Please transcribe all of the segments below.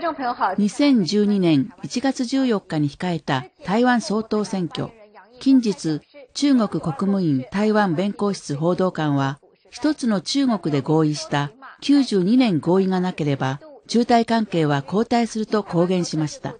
2012年1月14日に控えた台湾総統選挙。近日、中国国務院台湾弁公室報道官は、一つの中国で合意した92年合意がなければ、中台関係は後退すると公言しました。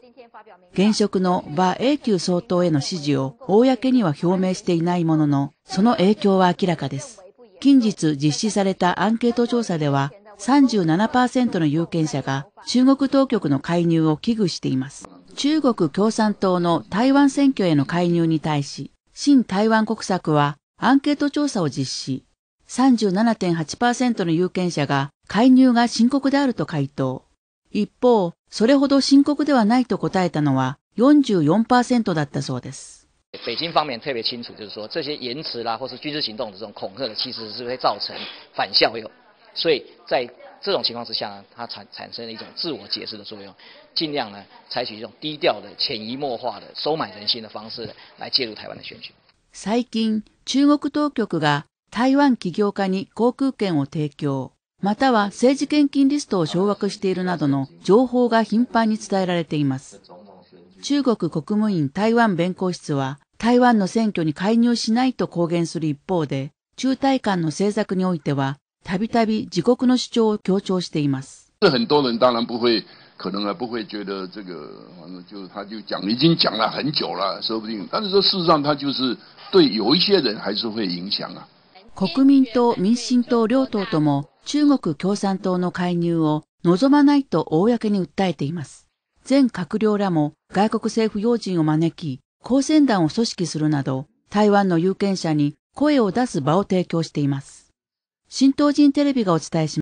現職の馬英九総統への支持を公には表明していないものの、その影響は明らかです。近日実施されたアンケート調査では、37%の有権者が中国当局の介入を危惧しています。中国共産党の台湾選挙への介入に対し、新台湾国策はアンケート調査を実施。37.8%の有権者が介入が深刻であると回答。一方、それほど深刻ではないと答えたのは44%だったそうです。北京方面特別清楚，就是说这些延迟啦，或是军事行动的恐吓，其实是会造成反效用。所以在这种情况之下呢，它产产生了一种自我解释的作用，尽量呢采取一种低调的、潜移默化的、收买人心的方式来介入台湾的选举。最近、中国当局が台湾企業家に航空券を提供、または政治献金リストを掌握しているなどの情報が頻繁に伝えられています。中国国務院台湾弁公室は、台湾の選挙に介入しないと公言する一方で、中台間の政策においては、たびたび自国の主張を強調しています。很多人当然不会可能不会觉得这个，反正就他就讲，已经讲了很久了，说不定。但是说事实上，他就是对有一些人还是会影响啊。国民党、民進党両党とも中国共産党の介入を望まないと公に訴えています。全閣僚らも外国政府要人を招き、公選団を組織するなど、台湾の有権者に声を出す場を提供しています。新東人テレビがお伝えします。